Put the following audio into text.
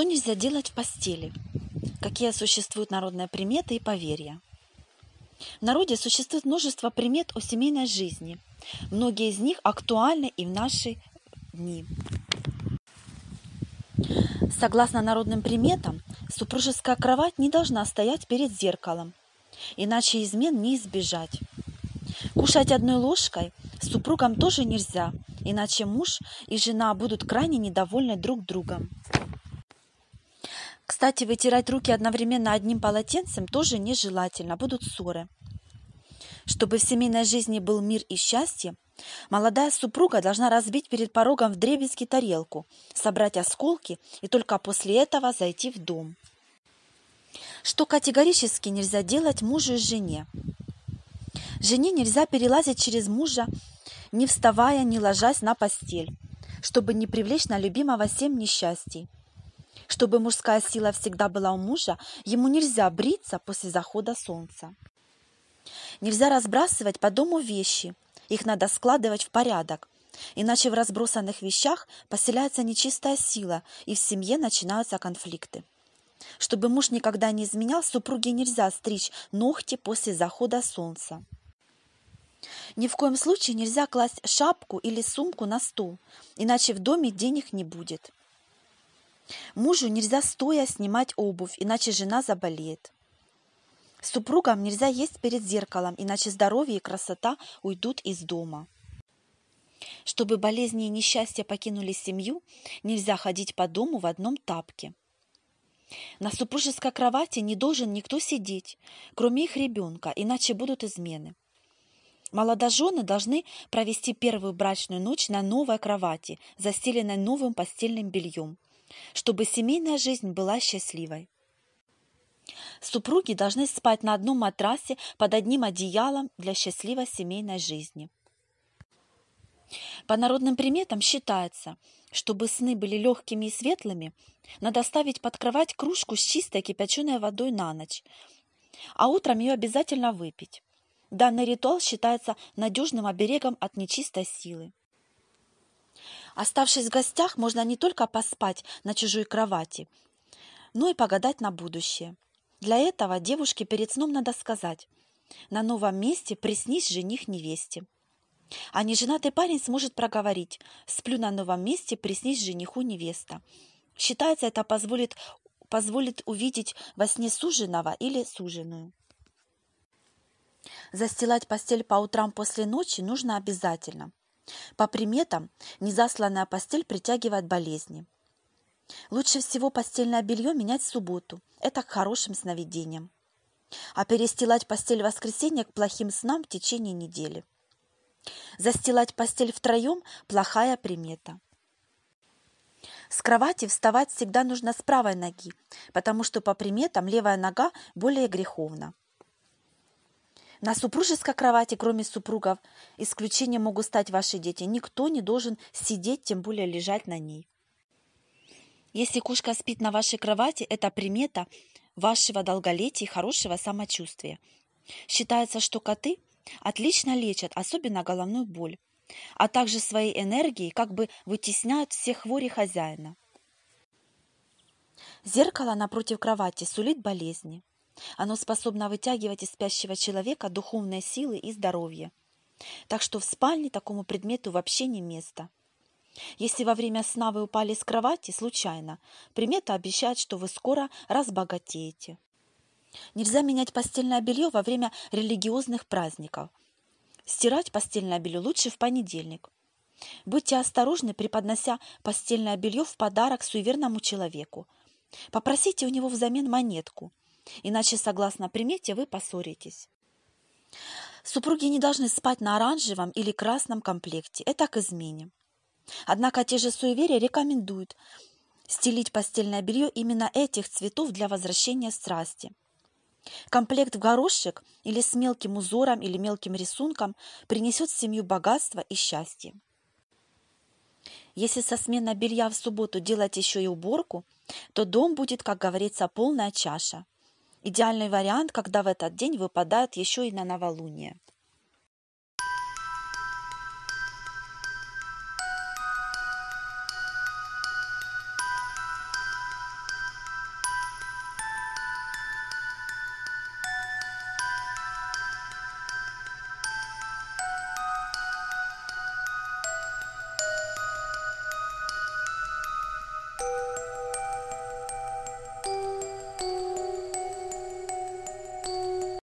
Что нельзя делать в постели? Какие существуют народные приметы и поверья? В народе существует множество примет о семейной жизни. Многие из них актуальны и в наши дни. Согласно народным приметам, супружеская кровать не должна стоять перед зеркалом, иначе измен не избежать. Кушать одной ложкой супругам тоже нельзя, иначе муж и жена будут крайне недовольны друг другом. Кстати, вытирать руки одновременно одним полотенцем тоже нежелательно, будут ссоры. Чтобы в семейной жизни был мир и счастье, молодая супруга должна разбить перед порогом в дребезги тарелку, собрать осколки и только после этого зайти в дом. Что категорически нельзя делать мужу и жене. Жене нельзя перелазить через мужа, не вставая, не ложась на постель, чтобы не привлечь на любимого семь несчастий. Чтобы мужская сила всегда была у мужа, ему нельзя бриться после захода солнца. Нельзя разбрасывать по дому вещи, их надо складывать в порядок, иначе в разбросанных вещах поселяется нечистая сила, и в семье начинаются конфликты. Чтобы муж никогда не изменял, супруге нельзя стричь ногти после захода солнца. Ни в коем случае нельзя класть шапку или сумку на стул, иначе в доме денег не будет. Мужу нельзя стоя снимать обувь, иначе жена заболеет. Супругам нельзя есть перед зеркалом, иначе здоровье и красота уйдут из дома. Чтобы болезни и несчастья покинули семью, нельзя ходить по дому в одном тапке. На супружеской кровати не должен никто сидеть, кроме их ребенка, иначе будут измены. Молодожены должны провести первую брачную ночь на новой кровати, застеленной новым постельным бельем чтобы семейная жизнь была счастливой. Супруги должны спать на одном матрасе под одним одеялом для счастливой семейной жизни. По народным приметам считается, чтобы сны были легкими и светлыми, надо ставить под кровать кружку с чистой кипяченой водой на ночь, а утром ее обязательно выпить. Данный ритуал считается надежным оберегом от нечистой силы. Оставшись в гостях, можно не только поспать на чужой кровати, но и погадать на будущее. Для этого девушке перед сном надо сказать «На новом месте приснись жених невесте». А неженатый парень сможет проговорить «Сплю на новом месте, приснись жениху невеста». Считается, это позволит, позволит увидеть во сне суженого или суженую. Застилать постель по утрам после ночи нужно обязательно. По приметам, незасланная постель притягивает болезни. Лучше всего постельное белье менять в субботу. Это к хорошим сновидениям. А перестилать постель в воскресенье к плохим снам в течение недели. Застилать постель втроем – плохая примета. С кровати вставать всегда нужно с правой ноги, потому что по приметам левая нога более греховна. На супружеской кровати, кроме супругов, исключением могут стать ваши дети. Никто не должен сидеть, тем более лежать на ней. Если кошка спит на вашей кровати, это примета вашего долголетия и хорошего самочувствия. Считается, что коты отлично лечат, особенно головную боль, а также своей энергией как бы вытесняют все хвори хозяина. Зеркало напротив кровати сулит болезни. Оно способно вытягивать из спящего человека духовные силы и здоровье. Так что в спальне такому предмету вообще не место. Если во время сна вы упали с кровати случайно, примета обещает, что вы скоро разбогатеете. Нельзя менять постельное белье во время религиозных праздников. Стирать постельное белье лучше в понедельник. Будьте осторожны, преподнося постельное белье в подарок суеверному человеку. Попросите у него взамен монетку – Иначе, согласно примете, вы поссоритесь. Супруги не должны спать на оранжевом или красном комплекте. Это к измене. Однако те же суеверия рекомендуют стелить постельное белье именно этих цветов для возвращения страсти. Комплект в горошек или с мелким узором или мелким рисунком принесет в семью богатство и счастье. Если со смена белья в субботу делать еще и уборку, то дом будет, как говорится, полная чаша – Идеальный вариант, когда в этот день выпадает еще и на новолуние.